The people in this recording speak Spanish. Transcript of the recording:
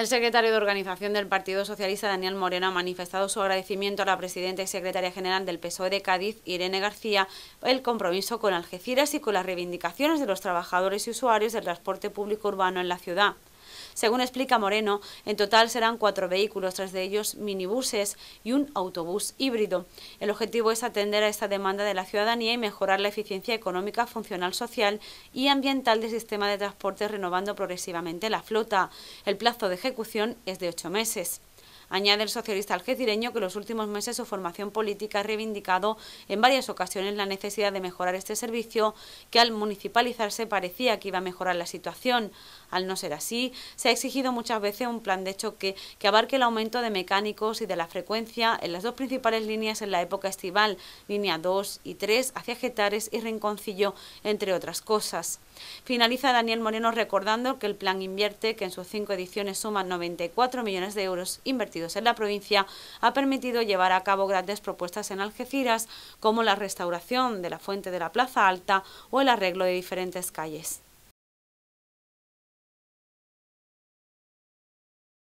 El secretario de Organización del Partido Socialista, Daniel Moreno, ha manifestado su agradecimiento a la presidenta y secretaria general del PSOE de Cádiz, Irene García, el compromiso con Algeciras y con las reivindicaciones de los trabajadores y usuarios del transporte público urbano en la ciudad. Según explica Moreno, en total serán cuatro vehículos, tres de ellos minibuses y un autobús híbrido. El objetivo es atender a esta demanda de la ciudadanía y mejorar la eficiencia económica, funcional, social y ambiental del sistema de transporte renovando progresivamente la flota. El plazo de ejecución es de ocho meses. Añade el socialista algecireño que los últimos meses su formación política ha reivindicado en varias ocasiones la necesidad de mejorar este servicio que al municipalizarse parecía que iba a mejorar la situación. Al no ser así, se ha exigido muchas veces un plan de choque que abarque el aumento de mecánicos y de la frecuencia en las dos principales líneas en la época estival, línea 2 y 3 hacia Getares y Rinconcillo, entre otras cosas. Finaliza Daniel Moreno recordando que el plan invierte, que en sus cinco ediciones suman 94 millones de euros invertidos en la provincia, ha permitido llevar a cabo grandes propuestas en Algeciras, como la restauración de la fuente de la Plaza Alta o el arreglo de diferentes calles.